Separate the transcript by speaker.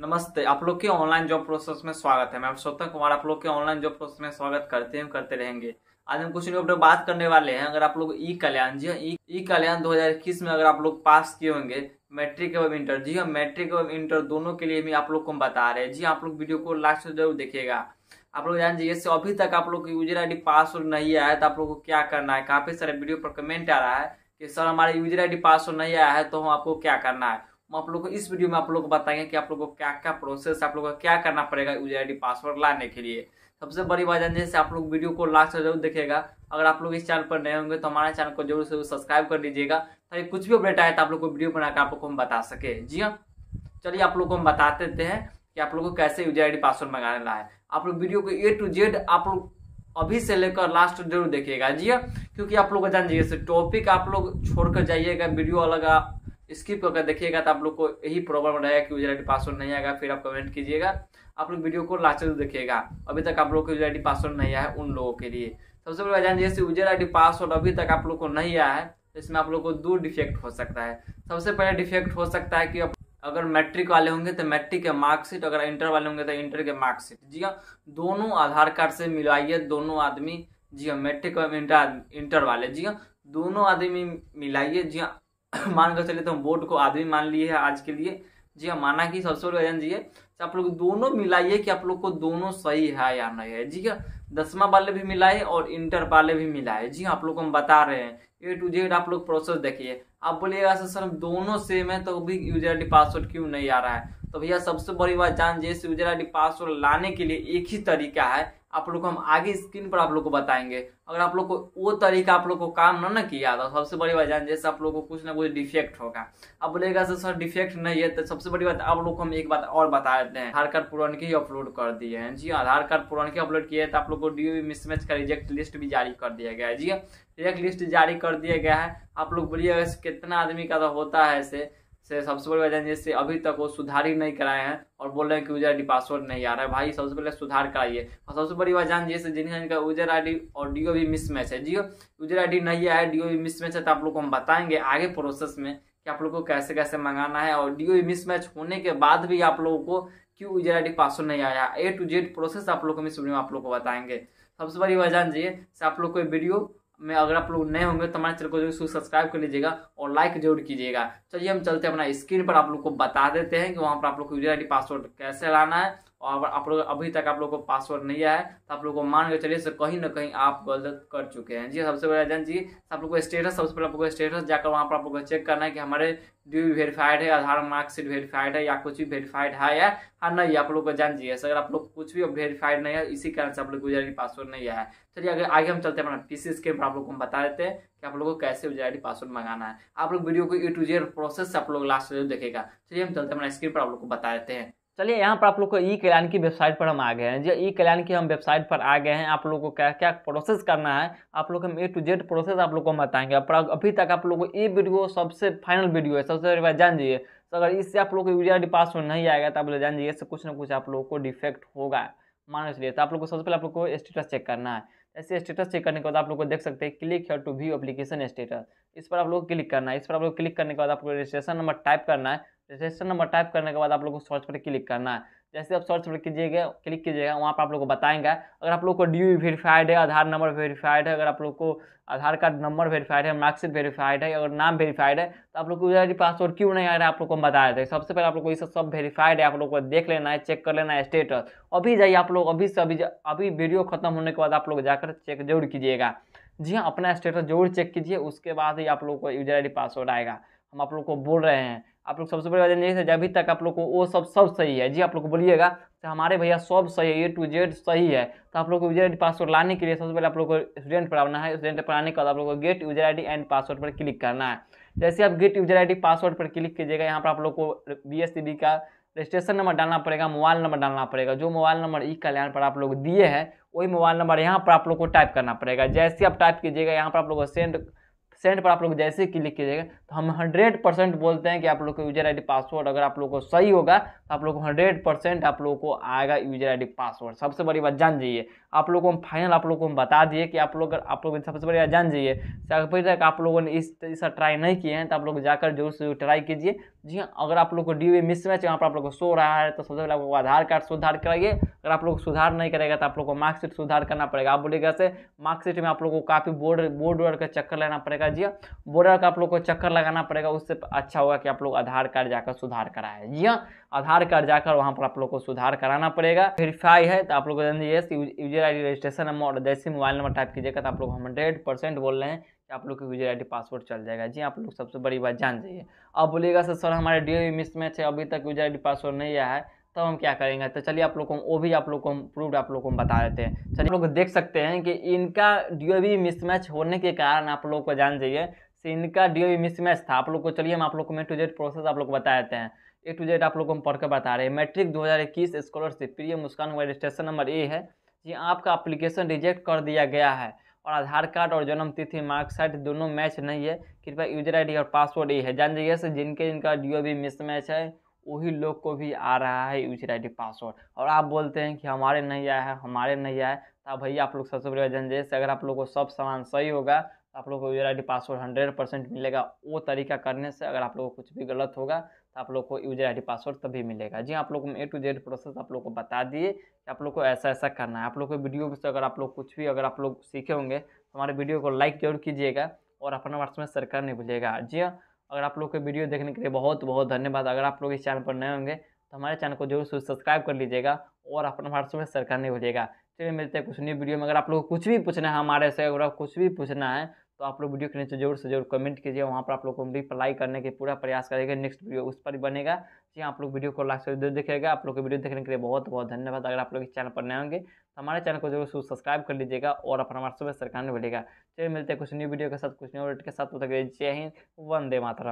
Speaker 1: नमस्ते आप लोग के ऑनलाइन जॉब प्रोसेस में स्वागत है मैं स्वतः कुमार आप लोग के ऑनलाइन जॉब प्रोसेस में स्वागत करते हैं करते रहेंगे आज हम कुछ लोग बात करने वाले हैं अगर आप लोग ई कल्याण जी ई कल्याण 2021 में अगर आप लोग पास किए होंगे मैट्रिक एवं इंटर जी हाँ मैट्रिक एवं इंटर दोनों के लिए भी आप लोग को हम बता रहे हैं जी हाँ, आप लोग वीडियो को लास्ट में जरूर देखिएगा आप लोग जान जी से अभी तक आप लोग की यूजर पास पासवर्ड नहीं आया है तो आप लोग को क्या करना है काफी सारे वीडियो पर कमेंट आ रहा है कि सर हमारा यूजर पास पासवर्ड नहीं आया है तो हम आपको क्या करना है हम आप लोग को इस वीडियो में आप लोग को बताएंगे कि आप लोग को क्या क्या प्रोसेस आप लोग का क्या करना पड़ेगा यूजर आई डी पासवर्ड लाने के लिए सबसे बड़ी बात जैसे आप लोग वीडियो को लास्ट तक जरूर देखेगा अगर आप लोग इस चैनल पर नए होंगे तो हमारे चैनल को जरूर से सब्सक्राइब कर लीजिएगा ताकि कुछ भी अपडेट आए तो आप लोग को वीडियो बनाकर आप लोग को हम बता सके जी हाँ चलिए आप लोग को हम बता देते हैं कि आप लोग को कैसे यूजर आई पासवर्ड मंगाने ला है आप लोग वीडियो को ए टू जेड आप लोग अभी से लेकर लास्ट जरूर देखिएगा जी हाँ क्योंकि आप लोग को जान जाइए टॉपिक आप लोग छोड़कर जाइएगा वीडियो अलग स्किप अगर देखिएगा तो आप लोग को यही प्रॉब्लम रहेगा कि यूजर आई पासवर्ड नहीं आएगा फिर आप कमेंट कीजिएगा आप लोग वीडियो को लास्ट तक देखिएगा अभी तक आप लोग को यूजर आई पासवर्ड नहीं आया है उन लोगों के लिए सबसे पहले जान जैसे यूजर आई पासवर्ड अभी तक आप लोग को नहीं आया है तो इसमें आप लोग को दो डिफेक्ट हो सकता है सबसे पहले डिफेक्ट हो सकता है कि अगर मैट्रिक वाले होंगे तो मैट्रिक के मार्कशीट अगर इंटर वाले होंगे तो इंटर के मार्कशीट जी हाँ दोनों आधार कार्ड से मिलाइए दोनों आदमी जी हाँ मैट्रिक और इंटर इंटर वाले जी हाँ दोनों आदमी मिलाइए जी हाँ मानकर चले तो हम वोट को आदमी मान लिए है आज के लिए जी हाँ माना कि सबसे बड़ी वजन जी है आप लोग दोनों मिलाइए कि आप लोग को दोनों सही है या नहीं है जी हाँ दसवा वाले भी मिलाए और इंटर वाले भी मिलाए जी हाँ आप लोग को हम बता रहे हैं ए टू जेड आप लोग प्रोसेस देखिए आप बोलिएगा सर सर दोनों सेम है तो भी यूजर आई पासवर्ड क्यों नहीं आ रहा है तो भैया सबसे बड़ी बात जान जैसे यूजर आई पासवर्ड लाने के लिए एक ही तरीका है आप लोग को हम आगे स्क्रीन पर आप लोग को बताएंगे अगर आप लोग को वो तरीका आप लोग को काम ना ना किया तो सबसे बड़ी वजह जैसे आप लोग को कुछ ना कुछ डिफेक्ट होगा अब बोलेगा सर सर डिफेक्ट नहीं है तो सबसे बड़ी बात आप लोग को हम एक बात और बता देते हैं आधार कार्ड पुरान के ही अपलोड कर दिए हैं जी हाँ, आधार कार्ड पुरान के अपलोड किए तो आप लोग को डी मिसमैच का रिजेक्ट लिस्ट भी जारी कर दिया गया है जी रिजेक्ट हाँ, लिस्ट जारी कर दिया गया है आप लोग बोलिएगा कितना आदमी का तो होता है ऐसे से सबसे बड़ी वजह जैसे अभी तक वो सुधार ही नहीं कराए हैं और बोल रहे हैं कि यूजर आई पासवर्ड नहीं आ रहा है भाई सबसे पहले सुधार कराइए और सबसे बड़ी वजह जैसे जिनका जिनका यूजर आई और डी भी मिसमैच है जियो यूजर आई नहीं आया डी ओ भी मिसमैच है तो आप लोग को हम बताएंगे आगे प्रोसेस में कि आप लोग को कैसे कैसे मंगाना है और डी ओ भी मिसमैच होने के बाद भी आप लोगों को क्यों यूजर आई पासवर्ड नहीं आया ए टू जेड प्रोसेस आप लोग को हम इस वीडियो में आप लोग को बताएंगे सबसे बड़ी वजह जी से आप लोग को वीडियो में अगर आप लोग नए होंगे तो हमारे चैनल को जरूर सब्सक्राइब कर लीजिएगा और लाइक जरूर कीजिएगा चलिए हम चलते हैं अपना स्क्रीन पर आप लोग को बता देते हैं कि वहाँ पर आप लोग को यूजर आई पासवर्ड कैसे लाना है और आप लोग अभी तक आप लोग को पासवर्ड नहीं आया है तो आप लोग को मान के चलिए कहीं ना कहीं आप गलत कर चुके हैं जी सबसे पहले जान जी आप लोग को स्टेटस सबसे पहले आप लोग स्टेटस जाकर वहाँ पर आप लोग को चेक करना है कि हमारे ड्यू वेरीफाइड है आधार मार्कशीट वेरीफाइड है या कुछ भी वेरीफाइड है या हाँ नहीं आप लोग को जान जी अगर आप लोग कुछ भी वेरीफाइड नहीं है इसी कारण से आप लोग को पासवर्ड नहीं आया है चलिए अगर आगे हम चलते हैं अपना पी सी स्क्रीन पर आप लोग को हम बता देते हैं कि आप लोगों को कैसे यूजर पासवर्ड मंगाना है आप लोग वीडियो को ए टू जेड प्रोसेस से आप लोग लास्ट देखेगा चलिए हम चलते हैं अपना स्क्रीन पर आप लोग को बता देते हैं चलिए यहाँ पर आप लोग को ई कल्याण की वेबसाइट पर हम आ गए हैं जो ई कल्याण की हम वेबसाइट पर आ गए हैं आप लोगों को क्या क्या प्रोसेस करना है आप लोग हम ए टू जेड प्रोसेस आप लोग को बताएंगे पर अभी तक आप लोग को ये वीडियो सबसे फाइनल वीडियो है सबसे पहले जान जाइए तो अगर इससे आप लोग को यूरिया पास में नहीं आएगा तो आप लोग जान जाइए इससे कुछ ना कुछ आप लोग को डिफेक्ट होगा मानो इसलिए तो आप लोग को सबसे पहले आप लोग को स्टेटस चेक करना है ऐसे स्टेटस चेक करने के बाद आप लोग को देख सकते हैं click here to view application status इस पर आप लोग क्लिक करना है इस पर आप लोग क्लिक करने के बाद आप लोग रजिस्ट्रेशन नंबर टाइप करना है रजिस्ट्रेशन नंबर टाइप करने के बाद आप लोग को सर्च पर क्लिक करना है जैसे आप सर्च पर कीजिएगा क्लिक कीजिएगा वहाँ पर आप लोग को बताएंगे अगर आप लोग को ड्यू वेरीफाइड है आधार नंबर वेरीफाइड है अगर आप लोग को आधार कार्ड नंबर वेरीफाइड है मार्कशीट वेरीफाइड है अगर नाम वेरीफाइड है तो आप लोग को यूजर पासवर्ड क्यों नहीं आ रहा है आप लोग को हम बता थे सबसे पहले आप लोग को ये सब सब वेरीफाइड है आप लोग को देख लेना है चेक कर लेना है स्टेटस अभी जाइए आप लोग अभी से अभी अभी वीडियो खत्म होने के बाद आप लोग जाकर चेक जरूर कीजिएगा जी हाँ अपना स्टेटस जरूर चेक कीजिए उसके बाद ही आप लोग को यूजर आई पासवर्ड आएगा हम आप लोग को बोल रहे हैं आप लोग सबसे बड़ी वजह से अभी तक आप लोग को वो सब सब सही है जी आप लोग को बोलिएगा तो हमारे भैया सब सही है ए टू जेड सही है तो आप लोग को यूजर पासवर्ड लाने के लिए सबसे पहले आप लोग को स्टूडेंट पर आना है स्टूडेंट पर आने के बाद आप लोग को get user I and password पर क्लिक करना है जैसे आप गेट यूजर आई पासवर्ड पर क्लिक कीजिएगा यहाँ पर आप लोग को बी का रजिस्ट्रेशन नंबर डालना पड़ेगा मोबाइल नंबर डालना पड़ेगा जो मोबाइल नंबर ई कल्याण पर आप लोग दिए हैं वही मोबाइल नंबर यहाँ पर आप लोग को टाइप करना पड़ेगा जैसे आप टाइप कीजिएगा यहाँ पर आप लोग को सेंड सेंड पर आप लोग जैसे क्लिक कीजिएगा तो हम हंड्रेड परसेंट बोलते हैं कि आप लोग का यूजर आईडी पासवर्ड अगर आप लोग को सही होगा तो आप लोग को हंड्रेड परसेंट आप लोग को आएगा यूजर आईडी पासवर्ड सबसे बड़ी बात जान जाइए आप लोग को हम फाइनल आप लोग को हम बता दिए कि आप लोग आप लोग सबसे बड़ी बात जान जाइए अभी तक आप लोगों ने इस तरह ट्राई नहीं किए हैं तो आप लोग जाकर जरूर से ट्राई कीजिए जी हाँ अगर आप लोग को डी मिसमैच यहाँ पर आप लोग को सो रहा है तो सबसे पहले आप लोग आधार कार्ड सुधार कराइए अगर आप लोग सुधार नहीं करेगा तो आप लोग को मार्कशीट सुधार करना पड़ेगा आप बोलिए कैसे मार्कशीट में आप लोग को काफ़ी बोर्ड बोर्ड वर्ड का चक्कर लेना पड़ेगा जी हाँ वर्ड का आप लोग को चक्कर लगाना पड़ेगा उससे अच्छा होगा कि आप लोग आधार कार्ड जाकर सुधार कराए जी हाँ आधार कार्ड जाकर वहाँ पर आप लोग को सुधार कराना पड़ेगा वेरीफाई है तो आप लोग को यूजर आई रजिस्ट्रेशन नंबर और जैसे मोबाइल नंबर टाइप कीजिएगा तो आप लोग हंड्रेड बोल रहे हैं आप लोग की यूजर आई पासवर्ड चल जाएगा जी आप लोग सबसे बड़ी बात जान जाइए अब बोलिएगा सर सर हमारे डी मिस मैच है अभी तक यूजर आई पासवर्ड नहीं आया है तब तो हम क्या करेंगे तो चलिए आप लोग को वो भी आप लोग को हम प्रूफ आप लोग को हम बता देते हैं चलिए आप लोग देख सकते हैं कि इनका डी मिसमैच होने के कारण आप लोग को जान जाइए से इनका डी मिसमैच था आप लोग को चलिए हम आप लोग को मैं टू जेड प्रोसेस आप लोग बता देते हैं ए टू जेड आप लोग को हम पढ़कर बता रहे हैं मैट्रिक 2021 स्कॉलरशिप प्रिय मुस्कान रजिस्ट्रेशन नंबर ए है जी आपका अप्लीकेशन रिजेक्ट कर दिया गया है और आधार कार्ड और जन्म तिथि मार्कसाइट दोनों मैच नहीं है कृपया यूजर आईडी और पासवर्ड ये है जान जाइए से जिनके जिनका डीओ भी मिस मैच है वही लोग को भी आ रहा है यूजर आई पासवर्ड और आप बोलते हैं कि हमारे नहीं आया है हमारे नहीं आया है तो भैया आप लोग सबसे पहले जान जाइए से अगर आप लोग को सब सामान सही होगा तो आप लोग को user I password hundred percent मिलेगा वो तरीका करने से अगर आप लोग को कुछ भी गलत होगा तो आप लोग को यूजर आईडी पासवर्ड तभी मिलेगा जी आप लोग ए टू जेड प्रोसेस आप लोग को बता दिए कि आप लोग को ऐसा ऐसा करना है आप लोग को वीडियो से अगर आप लोग कुछ भी अगर आप लोग सीखे होंगे तो हमारे वीडियो को लाइक जरूर कीजिएगा और अपना वर्ष में सरकार नहीं भूलिएगा जी अगर आप लोग को वीडियो देखने के लिए बहुत बहुत धन्यवाद अगर आप लोग इस चैनल पर नए होंगे तो हमारे चैनल को जरूर सब्सक्राइब कर लीजिएगा और अपना वर्ष में सरकार नहीं भूलिएगा चलिए मिलते हैं कुछ नई वीडियो में अगर आप लोग कुछ भी पूछना है हमारे से अगर कुछ भी पूछना है तो आप लोग वीडियो के नीचे जरूर से जरूर कमेंट कीजिए वहाँ पर आप लोग को रिप्लाई करने के पूरा प्रयास करेंगे नेक्स्ट वीडियो उस पर बनेगा जी हाँ, आप लोग वीडियो को लाइक से जरूर देखेगा आप लोग के वीडियो देखने के लिए बहुत बहुत धन्यवाद अगर आप लोग इस चैनल पर नए होंगे तो हमारे चैनल को जरूर सब्सक्राइब कर लीजिएगा और अपना हमारे सुबह सरकार ने भेजेगा चलिए मिलते हैं कुछ न्यू वीडियो के साथ कुछ न्यू अपडेट के साथ जय हिंद वंदे मातरम